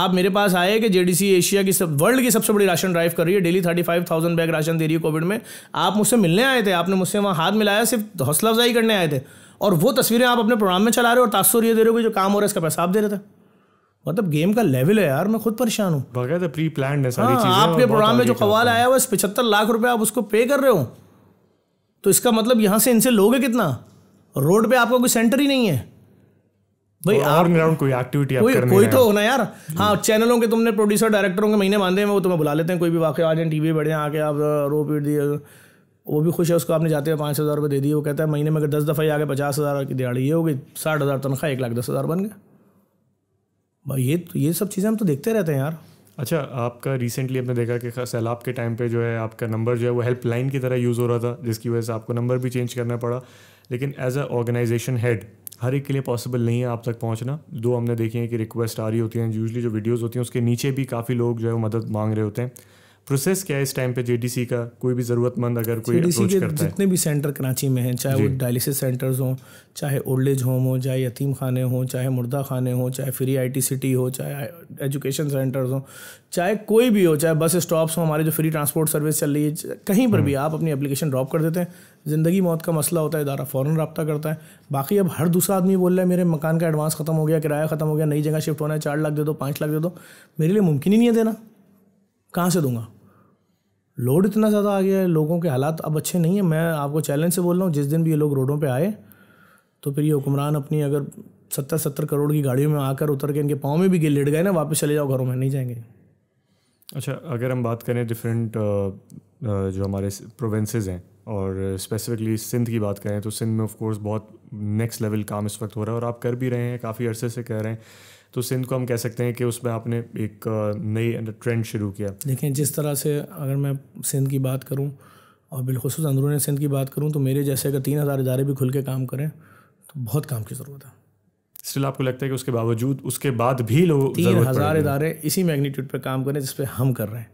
आप मेरे पास आए कि जेडीसी एशिया की सब वर्ल्ड की सबसे बड़ी राशन ड्राइव कर रही है daily thirty five thousand bag राशन दे रही है कोविड में आप मुझसे मिलने आए थे आपने मुझसे वहाँ हाथ मिलाया सिर्फ हौसला अफजाई करने आए थे और वो तस्वीरें आप अपने प्रोग्राम में चला रहे हो और ये दे रहे हो जो काम हो रहा है इसका पैसा आप दे रहे थे मतलब गेम का लेवल है यार मैं खुद परेशान हूँ प्री प्लान तो है सारी हाँ, आपके प्रोग्राम में जो कवाल आया हुआ है पचहत्तर लाख रुपए आप उसको पे कर रहे हो तो इसका मतलब यहाँ से इनसे लोगे कितना रोड पे आपका कोई सेंटर ही नहीं है भाई और ग्राउंड कोई एक्टिविटी कोई कोई तो होना यार हाँ चैनलों के तुमने प्रोड्यूसर डायरेक्टरों के महीने बांधे हैं वो तुम्हें बुला लेते हैं कोई भी वाकई आ जाए टी वी बढ़े आके आप रो पीट दिए वो भी खुश है उसको आपने जाते हुए पाँच हज़ार रुपये दे दिए वो कहता है महीने में अगर दस दफ़ा ही आगे पचास हज़ार की दिहाड़ी ये होगी साठ हज़ार तनख्वाह एक लाख दस हज़ार बन गया ये तो, ये सब चीज़ें हम तो देखते रहते हैं यार अच्छा आपका रिसेंटली आपने देखा कि सैलाब के टाइम पे जो है आपका नंबर जो है वो हेल्पलाइन की तरह यूज़ हो रहा था जिसकी वजह से आपको नंबर भी चेंज करना पड़ा लेकिन एज अ ऑर्गेनाइजेशन हेड हर एक के लिए पॉसिबल नहीं है आप तक पहुंचना दो हमने देखी है कि रिक्वेस्ट आ रही होती हैं यूजली जो वीडियोज़ होती हैं उसके नीचे भी काफ़ी लोग जो है वो मदद मांग रहे होते हैं प्रोसेस क्या है इस टाइम पे जेडीसी का कोई भी ज़रूरतमंद अगर कोई अप्रोच करता जितने है जितने भी सेंटर कराची में हैं चाहे वो डायलिसिस सेंटर्स हों चाहे ओल्ड एज होम हो चाहे यतीम खाने हों चाहे मुर्दा खाने हों चाहे फ्री आईटी सिटी हो चाहे एजुकेशन सेंटर्स हों चाहे कोई भी हो चाहे बस स्टॉप्स हों हमारे जो फ्री ट्रांसपोर्ट सर्विस चल रही है कहीं पर भी हम्म। आप अपनी एप्लीकेशन ड्रॉप कर देते हैं ज़िंदगी मौत का मसला होता है इदारा फ़ौरन रबता करता है बाकी अब हर दूसरा आदमी बोल रहा है मेरे मकान का एडवांस ख़त्म हो गया किराया ख़त्म हो गया नई जगह शिफ्ट होना है चार लाख दे दो पाँच लाख दे दो मेरे लिए मुमकिन ही नहीं है देना कहाँ से दूंगा लोड इतना ज़्यादा आ गया है लोगों के हालात अब अच्छे नहीं है मैं आपको चैलेंज से बोल रहा हूँ जिस दिन भी ये लोग रोडों पर आए तो फिर ये हुक्मरान अपनी अगर सत्तर सत्तर करोड़ की गाड़ियों में आकर उतर के इनके पाँव में भी गिर लेट गए ना वापस चले जाओ घरों में नहीं जाएंगे अच्छा अगर हम बात करें डिफरेंट जो हमारे प्रोविंसेस हैं और स्पेसिफिकली सिंध की बात करें तो सिंध में ऑफ कोर्स बहुत नेक्स्ट लेवल काम इस वक्त हो रहा है और आप कर भी रहे हैं काफ़ी अरसे से कह रहे हैं तो सिंध को हम कह सकते हैं कि उसमें आपने एक नई ट्रेंड शुरू किया देखें जिस तरह से अगर मैं सिंध की बात करूँ और बिलखसूस अंदरून सिंध की बात करूँ तो मेरे जैसे अगर तीन हज़ार इदारे भी खुल के काम करें तो बहुत काम की ज़रूरत है स्टिल आपको लगता है कि उसके बावजूद उसके बाद भी लोग तीन हज़ार इदारे इसी मैग्नीट्यूड पर काम करें जिस पर हम कर रहे हैं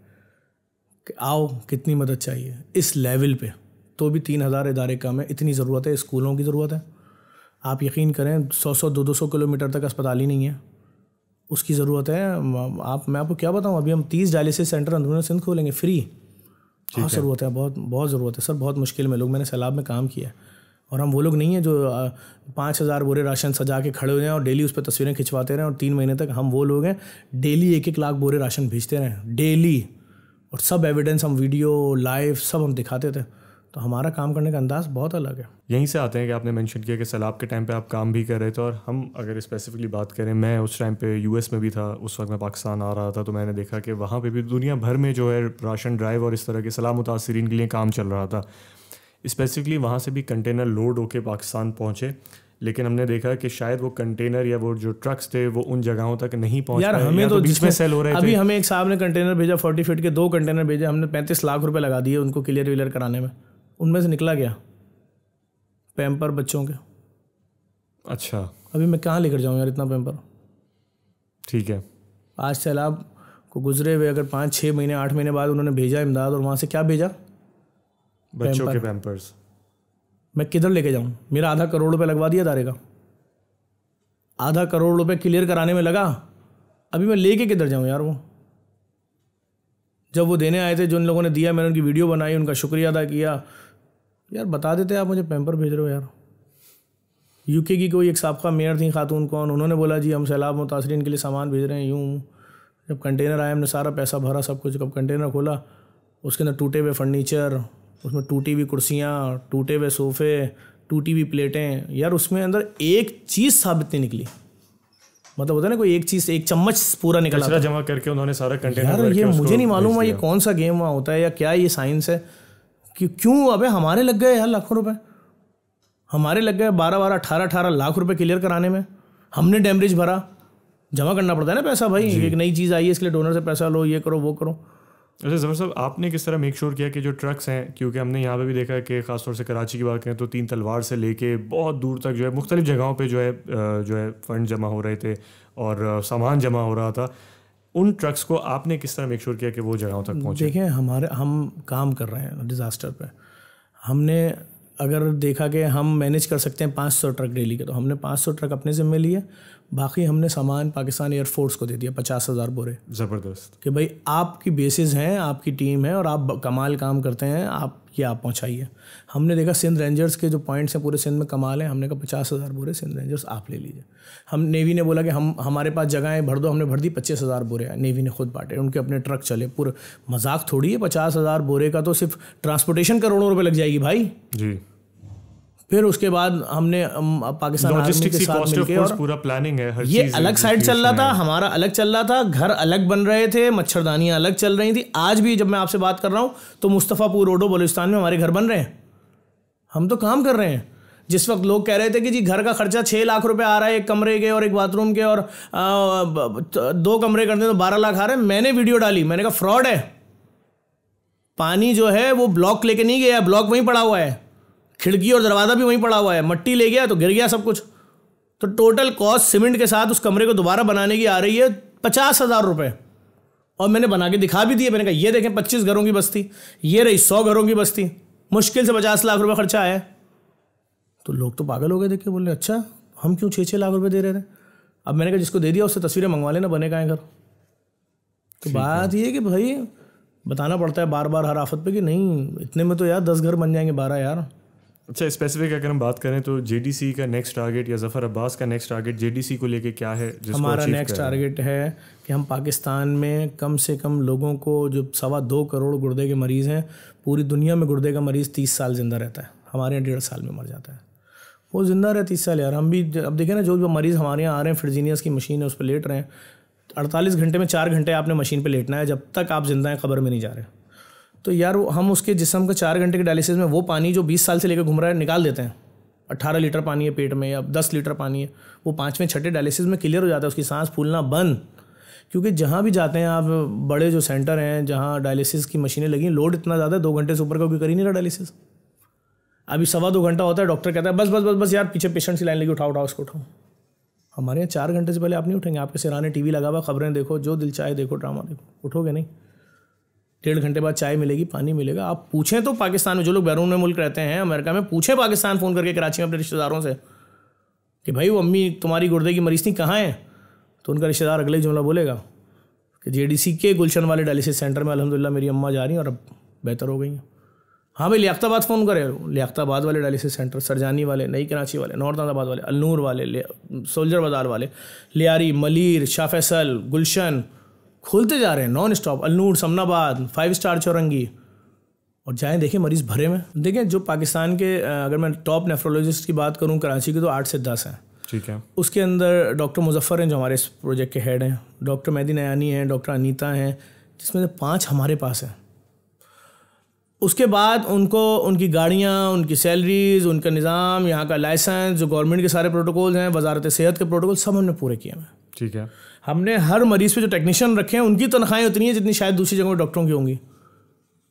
कि आओ कितनी मदद चाहिए इस लेवल पे तो भी तीन हज़ार इदारे कम है इतनी ज़रूरत है स्कूलों की ज़रूरत है आप यकीन करें सौ सौ दो दो सौ किलोमीटर तक अस्पताल ही नहीं है उसकी ज़रूरत है आप मैं आपको क्या बताऊँ अभी हम तीस डायलिसिस सेंटर अंदरून सिंध खोलेंगे फ्री बहुत ज़रूरत है बहुत बहुत ज़रूरत है सर बहुत मुश्किल में लोग मैंने सैलाब में काम किया और हम वो लोग नहीं हैं जो पाँच हज़ार बोरे राशन सजा के खड़े हो जाएँ और डेली उस पर तस्वीरें खिंचवाते रहें और तीन महीने तक हम वो लोग हैं डेली एक एक लाख बोरे राशन भेजते रहें डेली और सब एविडेंस हम वीडियो लाइव सब हम दिखाते थे तो हमारा काम करने का अंदाज बहुत अलग है यहीं से आते हैं कि आपने मेंशन किया कि सैलाब के टाइम पे आप काम भी कर रहे थे और हम अगर स्पेसिफिकली बात करें मैं उस टाइम पे यूएस में भी था उस वक्त मैं पाकिस्तान आ रहा था तो मैंने देखा कि वहाँ पर भी दुनिया भर में जो है राशन ड्राइव और इस तरह के सलाह मुतासरीन के लिए काम चल रहा था स्पेसिफिकली वहाँ से भी कंटेनर लोड होके पाकिस्तान पहुँचे लेकिन हमने देखा कि शायद वो कंटेनर या वो जो ट्रक्स थे वो उन जगहों तक नहीं पहुंच यार हमें तो, तो बीच में सेल हो रहे अभी थे अभी हमें एक साहब ने कंटेनर भेजा फोर्टी फीट के दो कंटेनर भेजे हमने पैंतीस लाख रुपए लगा दिए उनको क्लियर व्लियर कराने में उनमें से निकला गया पैम्पर बच्चों के अच्छा अभी मैं कहाँ लेकर जाऊँ यार इतना पैम्पर ठीक है आज सैलाब को गुजरे हुए अगर पाँच छः महीने आठ महीने बाद उन्होंने भेजा इमदाद और वहाँ से क्या भेजा बच्चों के पैम्पर्स मैं किधर लेके जाऊँ मेरा आधा करोड़ रुपये लगवा दिया दारे का आधा करोड़ रुपये क्लियर कराने में लगा अभी मैं लेके किधर जाऊँ यार वो जब वो देने आए थे जो उन लोगों ने दिया मैंने उनकी वीडियो बनाई उनका शुक्रिया अदा किया यार बता देते आप मुझे पैम्पर भेज रहे हो यार यूके की कोई एक सबका मेयर थी खातून कौन उन्होंने बोला जी हम सैलाब मुतासरीन के लिए सामान भेज रहे हैं यूँ जब कंटेनर आया हमने सारा पैसा भरा सब कुछ जब कंटेनर खोला उसके अंदर टूटे हुए फर्नीचर उसमें टूटी हुई कुर्सियाँ टूटे हुए सोफ़े टूटी हुई प्लेटें यार उसमें अंदर एक चीज़ साबित नहीं निकली मतलब होता है ना कोई एक चीज़ एक चम्मच पूरा निकला जमा करके उन्होंने सारा कंटेनर यार ये मुझे नहीं मालूम है ये कौन सा गेम वहाँ होता है या क्या ये साइंस है कि क्यों अबे हमारे लग गए यार लाखों रुपए हमारे लग गए बारह बारह अठारह अठारह लाख रुपए क्लियर कराने में हमने डैमरेज भरा जमा करना पड़ता है ना पैसा भाई एक नई चीज़ आई है इसके लिए डोनर से पैसा लो ये करो वो करो अच्छा जफर साहब आपने किस तरह मेक श्योर किया कि जो ट्रक्स हैं क्योंकि हमने यहाँ पे भी देखा है कि खासतौर से कराची की बात करें तो तीन तलवार से लेके बहुत दूर तक जो है मुख्तलिफ जगहों पे जो है जो है फ़ंड जमा हो रहे थे और सामान जमा हो रहा था उन ट्रक्स को आपने किस तरह मेक श्योर किया कि वो जगहों तक पहुँचे देखें हमारे हम काम कर रहे हैं डिज़ास्टर पर हमने अगर देखा कि हम मैनेज कर सकते हैं 500 ट्रक डेली के तो हमने 500 ट्रक अपने ज़िम्मे लिए बाकी हमने सामान पाकिस्तान एयरफोर्स को दे दिया पचास हज़ार बोरे ज़बरदस्त कि भाई आपकी बेसिस हैं आपकी टीम है और आप कमाल काम करते हैं आप ये आप पहुँचाइए हमने देखा सिंध रेंजर्स के जो पॉइंट्स हैं पूरे सिंध में कमाल हैं हमने कहा पचास हज़ार बोरे सिंध रेंजर्स आप ले लीजिए हम नेवी ने बोला कि हम हमारे पास जगहें भर दो हमने भर दी पच्चीस हज़ार बोरे नेवी ने खुद बांटे उनके अपने ट्रक चले पूरे मजाक थोड़ी है पचास हज़ार बोरे का तो सिर्फ ट्रांसपोर्टेशन करोड़ों रुपये लग जाएगी भाई जी फिर उसके बाद हमने पाकिस्तान के साथ मिलके और पूरा प्लानिंग है हर ये अलग साइड चल रहा था हमारा अलग चल रहा था घर अलग बन रहे थे मच्छरदानियाँ अलग चल रही थी आज भी जब मैं आपसे बात कर रहा हूँ तो मुस्तफ़ापुर रोडो बलुस्तान में हमारे घर बन रहे हैं हम तो काम कर रहे हैं जिस वक्त लोग कह रहे थे कि जी घर का खर्चा छः लाख रुपए आ रहा है एक कमरे के और एक बाथरूम के और आ, दो कमरे करते तो बारह लाख आ रहे हैं मैंने वीडियो डाली मैंने कहा फ्रॉड है पानी जो है वो ब्लॉक लेके नहीं गया ब्लॉक वहीं पड़ा हुआ है खिड़की और दरवाज़ा भी वहीं पड़ा हुआ है मट्टी ले गया तो गिर गया सब कुछ तो टोटल कॉस्ट सीमेंट के साथ उस कमरे को दोबारा बनाने की आ रही है पचास हज़ार रुपये और मैंने बना के दिखा भी दिए मैंने कहा ये देखें पच्चीस घरों की बस्ती ये रही सौ घरों की बस्ती मुश्किल से पचास लाख रुपये खर्चा आया तो लोग तो पागल हो गए देख के बोले अच्छा हम क्यों छः छः लाख रुपये दे रहे थे अब मैंने कहा जिसको दे दिया उससे तस्वीरें मंगवा लेना बने का घर तो बात ये कि भाई बताना पड़ता है बार बार हर आफत पे कि नहीं इतने में तो यार दस घर बन जाएंगे बारह यार अच्छा स्पेसिफिक अगर हम बात करें तो जेडीसी का नेक्स्ट टारगेट या जफर अब्बास का नेक्स्ट टारगेट जेडीसी को लेके क्या है हमारा नेक्स्ट टारगेट है कि हम पाकिस्तान में कम से कम लोगों को जो सवा दो करोड़ गुर्दे के मरीज़ हैं पूरी दुनिया में गुर्दे का मरीज़ तीस साल ज़िंदा रहता है हमारे यहाँ डेढ़ साल में मर जाता है वो ज़िंदा रहे तीस साल यार हम भी अब देखें ना जो जो मरीज़ हमारे यहाँ आ रहे हैं फिरजीनियस की मशीन है उस पर लेट रहे हैं अड़तालीस घंटे में चार घंटे आपने मशीन पर लेटना है जब तक आप ज़िंदा हैं खबर में नहीं जा रहे तो यार हम उसके जिसम का चार घंटे के डायलिसिस में वो पानी जो बीस साल से लेकर घूम रहा है निकाल देते हैं अट्ठारह लीटर पानी है पेट में या दस लीटर पानी है वो पाँचवें छठे डायलिसिस में क्लियर हो जाता है उसकी सांस फूलना बंद क्योंकि जहाँ भी जाते हैं आप बड़े जो सेंटर हैं जहाँ डायलिसिस की मशीनें लगी लोड इतना ज़्यादा है दो घंटे से ऊपर का कोई कर ही नहीं रहा डायलिसिस अभी सवा दो घंटा होता है डॉक्टर कहता है बस बस बस बस यार पीछे पेशेंट की लाइन लगी उठाओ उठाओ उसको उठाओ हमारे यहाँ चार घंटे से पहले आप नहीं उठेंगे आपके सिराने वी लगा हुआ खबरें देखो जो दिल चाहे देखो ड्रामा देखो उठोगे नहीं डेढ़ घंटे बाद चाय मिलेगी पानी मिलेगा आप पूछें तो पाकिस्तान में जो लोग बैरून में मुल्क रहते हैं अमेरिका में पूछें पाकिस्तान फ़ोन करके कराची में अपने रिश्तेदारों से कि भाई वो अम्मी तुम्हारी गुर्दे की मरीज थी कहाँ है तो उनका रिश्तेदार अगले जुमला बोलेगा कि जे के गुलशन वाले डायलिसिस सेंटर में अलहमदिल्ला मेरी अम्मा जा रही हैं और अब बेहतर हो गई हैं हाँ भाई लियाताबाद फ़ोन करें लियाताबाद वाले डायलिसिस सेंटर सरजानी वाले नई कराची वाले नॉर्थ आदाबाद वाले अलनूर वाले सोल्जर बाजार वाले लियारी मलिर शाह फैसल गुलशन खुलते जा रहे हैं non stop Alnoor Samanabad five star Chaurangi और जाएँ देखें मरीज़ भरे में देखें जो पाकिस्तान के अगर मैं टॉप नेफ्रोलॉजिस्ट की बात करूँ कराची के तो आठ से दस हैं ठीक है उसके अंदर डॉक्टर मुजफ्फ़र हैं जो हमारे इस प्रोजेक्ट के हेड हैं डॉक्टर मैदी नयानी हैं डॉक्टर अनीता हैं जिसमें से पाँच हमारे पास हैं उसके बाद उनको उनकी गाड़ियाँ उनकी सैलरीज़ उनका निज़ाम यहाँ का लाइसेंस जो गवर्नमेंट के सारे प्रोटोकॉल हैं वजारत सेहत के प्रोटोकॉल सब हमने पूरे किए हैं ठीक है हमने हर मरीज़ पे जो टेक्नीशियन रखे हैं उनकी तनख्वाहें उतनी है जितनी शायद दूसरी जगहों पर डॉक्टरों की होंगी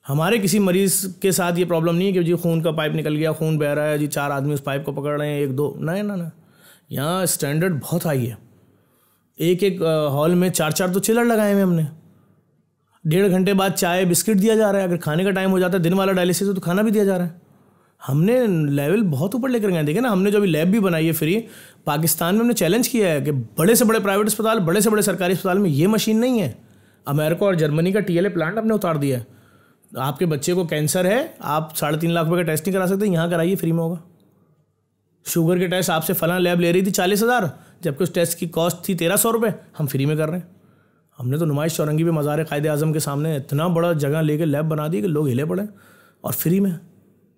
हमारे किसी मरीज़ के साथ ये प्रॉब्लम नहीं है कि जी खून का पाइप निकल गया खून बह रहा है जी चार आदमी उस पाइप को पकड़ रहे हैं एक दो ना ना ना यहाँ स्टैंडर्ड बहुत हाई है एक एक हॉल में चार चार तो चिलर लगाए हुए हमने डेढ़ घंटे बाद चाय बिस्किट दिया जा रहा है अगर खाने का टाइम हो जाता है दिन वाला डायलिसिस तो खाना भी दिया जा रहा है हमने लेवल बहुत ऊपर लेकर गए देखे ना हमने जो अभी लैब भी बनाई है फ्री पाकिस्तान में हमने चैलेंज किया है कि बड़े से बड़े प्राइवेट अस्पताल बड़े से बड़े सरकारी अस्पताल में ये मशीन नहीं है अमेरिका और जर्मनी का टी प्लांट हमने उतार दिया है आपके बच्चे को कैंसर है आप साढ़े तीन लाख रुपये का टेस्ट नहीं करा सकते यहाँ कराइए फ्री में होगा शुगर के टेस्ट आपसे फला लैब ले रही थी चालीस हज़ार जबकि उस टेस्ट की कॉस्ट थी तेरह सौ रुपये हम फ्री में कर रहे हैं हमने तो नुमाइश चौरंगी पे मज़ार कायद अजम के सामने इतना बड़ा जगह लेके लैब बना दी कि लोग हिले पड़े और फ्री में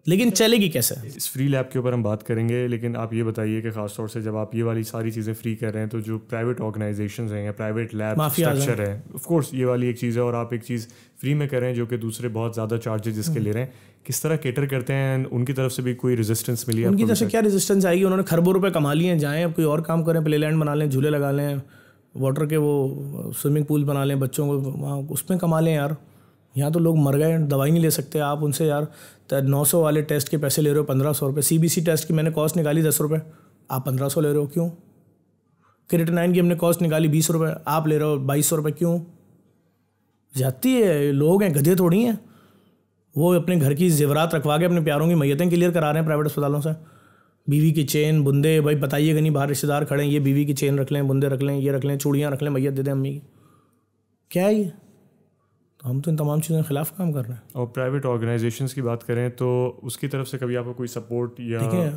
लेकिन चलेगी कैसे इस फ्री लैब के ऊपर हम बात करेंगे लेकिन आप ये बताइए कि खासतौर से जब आप ये वाली सारी चीज़ें फ्री कर रहे हैं तो जो प्राइवेट ऑर्गेनाइजेशन हैं या प्राइवेट लैब स्ट्रक्चर है ऑफकोर्स ये वाली एक चीज़ है और आप एक चीज़ फ्री में कर रहे हैं जो कि दूसरे बहुत ज़्यादा चार्जेज जिसके हम्म। ले रहे हैं किस तरह केटर करते हैं उनकी तरफ से भी कोई रेजिस्टेंस मिली है उनकी तरफ से क्या रेजिस्टेंस आएगी उन्होंने खरबों रुपये कमा लिए हैं जाएँ कोई और काम करें प्ले लैंड बना लें झूले लगा लें वाटर के वो स्विमिंग पूल बना लें बच्चों को वहाँ उसमें कमा लें यार यहाँ तो लोग मर गए दवाई नहीं ले सकते आप उनसे यार नौ सौ वाले टेस्ट के पैसे ले रहे हो पंद्रह सौ रुपये सी बी सी टेस्ट की मैंने कॉस्ट निकाली दस रुपये आप पंद्रह सौ ले रहे हो क्यों नाइन की हमने कॉस्ट निकाली बीस रुपये आप ले रहे हो बाईस सौ रुपये क्यों जाती है लोग हैं गधे थोड़ी हैं वो अपने घर की जेवरात रखवा के अपने प्यारों की मैयतें क्लियर करा रहे हैं प्राइवेट अस्पतालों से बीवी की चेन बुंदे भाई बताइएगा नहीं बाहर रिश्तेदार खड़े हैं ये बीवी की चेन रख लें बुंदे रख लें ये रख लें चूड़ियाँ रख लें मैयत दे दें अम्मी की क्या है ये हम तो इन तमाम चीज़ों के खिलाफ काम कर रहे हैं और प्राइवेट ऑर्गेनाइजेशंस की बात करें तो उसकी तरफ से कभी आपको कोई सपोर्ट या है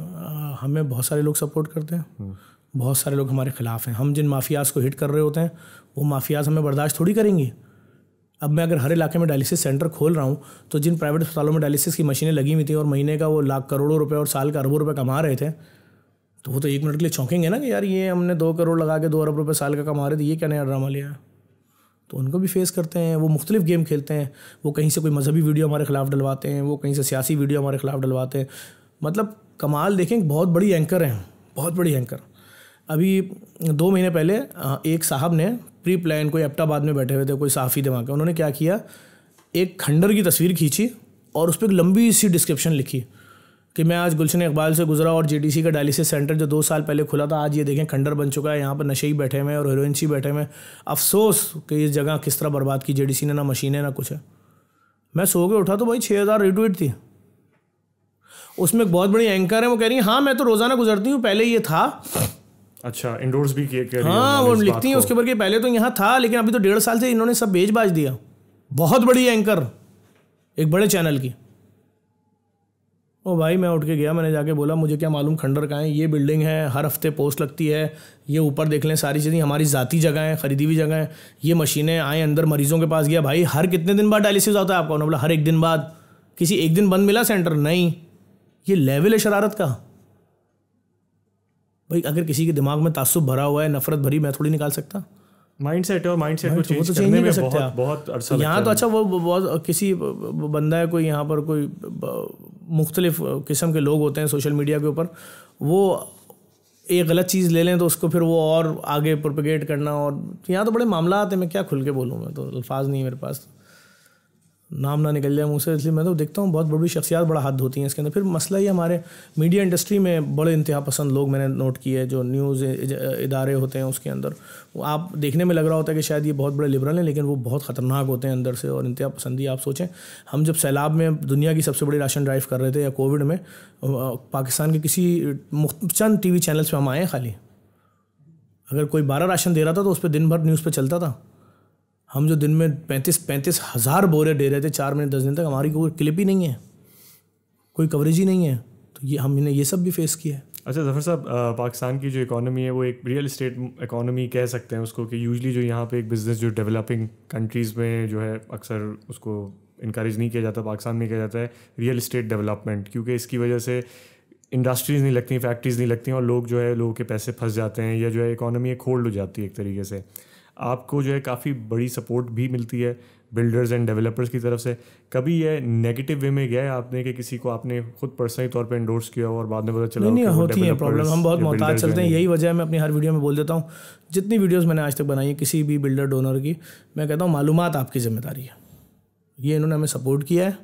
हमें बहुत सारे लोग सपोर्ट करते हैं हम्म। बहुत सारे लोग हमारे खिलाफ हैं हम जिन माफियाज को हिट कर रहे होते हैं वो माफियाज हमें बर्दाश्त थोड़ी करेंगी अब मैं अगर हर इलाके में डायलिसिस सेंटर खोल रहा हूँ तो जिन प्राइवेट अस्पतालों में डायलिसिस की मशीनें लगी हुई थी और महीने का वो लाख करोड़ों रुपए और साल का अरबों रुपए कमा रहे थे तो वो तो एक मिनट के लिए चौंकेंगे ना कि यार ये हमने दो करोड़ लगा के दो अरब रुपये साल का कमा रहे थे ये क्या नया ड्रामा लिया है तो उनको भी फेस करते हैं वो मुख्तलिफ गेम खेलते हैं वो कहीं से कोई मजहबी वीडियो हमारे खिलाफ डलवाते हैं वो कहीं से सियासी वीडियो हमारे खिलाफ डलवाते हैं मतलब कमाल देखें बहुत बड़ी एंकर हैं बहुत बड़ी एंकर अभी दो महीने पहले एक साहब ने प्री प्लान कोई एप्टाबाद में बैठे हुए थे कोई साफ़ी दिमाग के उन्होंने क्या किया एक खंडर की तस्वीर खींची और उस पर एक लंबी सी डिस्क्रिप्शन लिखी कि मैं आज गुलशन इकबाल से गुजरा और जीडीसी का डायलिसिस सेंटर जो दो साल पहले खुला था आज ये देखें खंडर बन चुका है यहाँ पर नशे ही बैठे हुए और हीरोइन सी बैठे हुए अफसोस कि इस जगह किस तरह बर्बाद की जेडीसी ने ना मशीन है ना कुछ है मैं सो के उठा तो भाई छः हज़ार रिट्वीट थी उसमें एक बहुत बड़ी एंकर है वो कह रही है हाँ मैं तो रोज़ाना गुजरती हूँ पहले ये था अच्छा इंडोर्स भी किए हाँ वो लिखती हैं उसके ऊपर कि पहले तो यहाँ था लेकिन अभी तो डेढ़ साल से इन्होंने सब बेच दिया बहुत बड़ी एंकर एक बड़े चैनल की ओ भाई मैं उठ के गया मैंने जाके बोला मुझे क्या मालूम खंडर का है ये बिल्डिंग है हर हफ्ते पोस्ट लगती है ये ऊपर देख लें सारी चीज़ें हमारी ज़ाती जगह हैं ख़रीदी हुई जगह हैं ये मशीनें आए अंदर मरीज़ों के पास गया भाई हर कितने दिन बाद डायलिसिस होता है आपका उन्होंने बोला हर एक दिन बाद किसी एक दिन बंद मिला सेंटर नहीं ये लेवल है शरारत का भाई अगर किसी के दिमाग में तासुब भरा हुआ है नफ़रत भरी मैं थोड़ी निकाल सकता माइंडसेट है और माइंडसेट को चेंज तो करने में बहुत बहुत अरसा अच्छा यहाँ तो अच्छा वो बहुत किसी बंदा है कोई यहाँ पर कोई मुख्तलिफ किस्म के लोग होते हैं सोशल मीडिया के ऊपर वो एक गलत चीज़ ले लें तो उसको फिर वो और आगे प्रोपिगेट करना और यहाँ तो बड़े मामला आते हैं मैं क्या खुल के बोलूँ मैं तो अल्फाज नहीं है मेरे पास नाम ना निकल जाए मुँह से इसलिए मैं तो देखता हूँ बहुत बड़ी शख्सियात बड़ा हाथ धोती हैं इसके अंदर फिर मसला ये हमारे मीडिया इंडस्ट्री में बड़े इंतहा पसंद लोग मैंने नोट किए जो न्यूज़ इदारे होते हैं उसके अंदर वो आप देखने में लग रहा होता है कि शायद ये बहुत बड़े लिबरल हैं लेकिन वो बहुत ख़तरनाक होते हैं अंदर से और इंतहा पसंदी आप सोचें हम जब सैलाब में दुनिया की सबसे बड़ी राशन ड्राइव कर रहे थे या कोविड में पाकिस्तान के किसी चंद टी वी चैनल्स पर हम आए खाली अगर कोई बारह राशन दे रहा था तो उस पर दिन भर न्यूज़ पर चलता था हम जो दिन में पैंतीस पैंतीस हज़ार बोरे दे रहे थे चार महीने दस दिन तक हमारी कोई क्लिप ही नहीं है कोई कवरेज ही नहीं है तो ये हमने ये सब भी फेस किया है अच्छा जफर साहब पाकिस्तान की जो इकानमी है वो एक रियल इस्टेट इकानमी कह सकते हैं उसको कि यूजली जो यहाँ पे एक बिज़नेस जो डेवलपिंग कंट्रीज़ में जो है अक्सर उसको इनक्रेज नहीं किया जाता पाकिस्तान में किया जाता है रियल इस्टेट डेवलपमेंट क्योंकि इसकी वजह से इंडस्ट्रीज़ नहीं लगती फैक्ट्रीज़ नहीं लगती और लोग जो है लोगों के पैसे फंस जाते हैं या जो है इकानमी एक हो जाती है एक तरीके से आपको जो है काफ़ी बड़ी सपोर्ट भी मिलती है बिल्डर्स एंड डेवलपर्स की तरफ से कभी ये नेगेटिव वे में गया है आपने कि किसी को आपने खुद पर्सनली तौर पर इंडोर्स किया और बाद में पता चला नहीं, नहीं होती है प्रॉब्लम हम बहुत मोहताज चलते हैं यही वजह है मैं अपनी हर वीडियो में बोल देता हूँ जितनी वीडियोज़ मैंने आज तक बनाई है किसी भी बिल्डर डोनर की मैं कहता हूँ मालूम आपकी जिम्मेदारी है ये इन्होंने हमें सपोर्ट किया है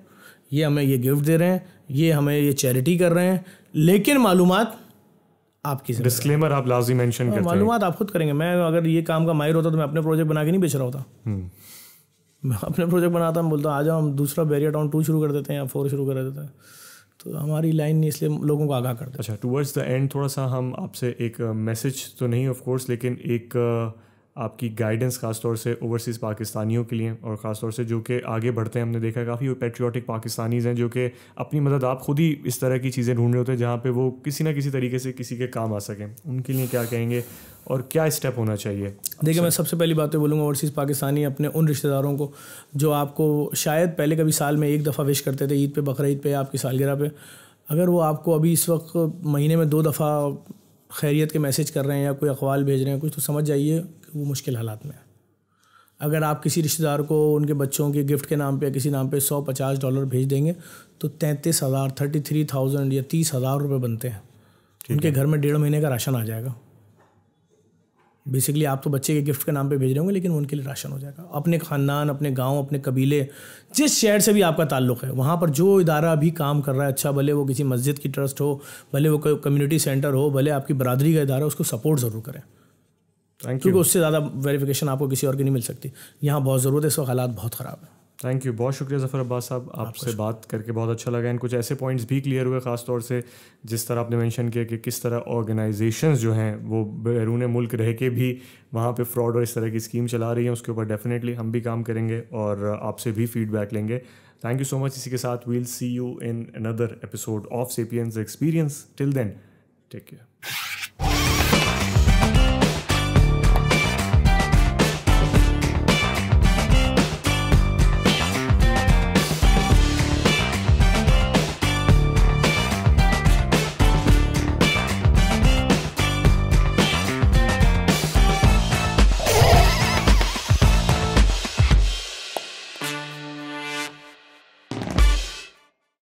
ये हमें ये गिफ्ट दे रहे हैं ये हमें ये चैरिटी कर रहे हैं लेकिन मालूम आपकी डिस्क्लेमर आप लाजी मेंशन हाँ, करते मालूम आप खुद करेंगे मैं अगर ये काम का माहिर होता तो मैं अपने प्रोजेक्ट बना के नहीं बेच रहा होता हम्म। मैं अपने प्रोजेक्ट बनाता हूँ बोलता आ जाओ हम दूसरा बैरियर टाउन टू शुरू कर देते हैं या फोर शुरू कर देते हैं तो हमारी लाइन नहीं इसलिए लोगों को आगाह करते अच्छा टूवर्ड्स द एंड थोड़ा सा हम आपसे एक मैसेज uh, तो नहीं ऑफ कोर्स लेकिन एक uh, आपकी गाइडेंस ख़ासतौर से ओवरसीज़ पाकिस्तानियों के लिए और ख़ासतौर से जो कि आगे बढ़ते हैं हमने देखा है काफ़ी पेट्रियाटिक पाकिस्तानीज़ हैं जो कि अपनी मदद आप खुद ही इस तरह की चीज़ें ढूंढ रहे होते हैं जहाँ पे वो किसी ना किसी तरीके से किसी के काम आ सकें उनके लिए क्या कहेंगे और क्या स्टेप होना चाहिए देखिए मैं सबसे पहली बात तो बोलूँगा ओवरसीज़ पाकिस्तानी अपने उन रिश्तेदारों को जो आपको शायद पहले कभी साल में एक दफ़ा विश करते थे ईद पे बकर ईद पे आपकी सालगिरह पे अगर वो आपको अभी इस वक्त महीने में दो दफ़ा खैरियत के मैसेज कर रहे हैं या कोई अखबाल भेज रहे हैं कुछ तो समझ जाइए वो मुश्किल हालात में है अगर आप किसी रिश्तेदार को उनके बच्चों के गिफ्ट के नाम पे किसी नाम पे सौ पचास डॉलर भेज देंगे तो तैंतीस हज़ार थर्टी थ्री थाउजेंड या तीस हज़ार रुपये बनते हैं उनके घर में डेढ़ महीने का राशन आ जाएगा बेसिकली आप तो बच्चे के गिफ्ट के नाम पे भेज रहे होंगे लेकिन उनके लिए राशन हो जाएगा अपने ख़ानदान अपने गांव अपने कबीले जिस शहर से भी आपका ताल्लुक है वहाँ पर जो इदारा अभी काम कर रहा है अच्छा भले वो किसी मस्जिद की ट्रस्ट हो भले वो कम्युनिटी सेंटर हो भले आपकी बरदरी का इदारा उसको सपोर्ट ज़रूर करें थैंक क्योंकि उससे ज़्यादा वेरीफिकेशन आपको किसी और की नहीं मिल सकती यहाँ बहुत ज़रूरत है इस वक्त हालात बहुत ख़राब है थैंक यू बहुत शुक्रिया ज़फ़र अब्बास साहब आपसे बात करके बहुत अच्छा लगा इन कुछ ऐसे पॉइंट्स भी क्लियर हुए ख़ास तौर से जिस तरह आपने मेंशन किया कि किस तरह ऑर्गेनाइजेशन जो हैं वो बैरून मुल्क रह के भी वहाँ पे फ्रॉड और इस तरह की स्कीम चला रही है उसके ऊपर डेफिनेटली हम भी काम करेंगे और आपसे भी फीडबैक लेंगे थैंक यू सो मच इसी के साथ we'll see you in another episode of sapiens experience till then take care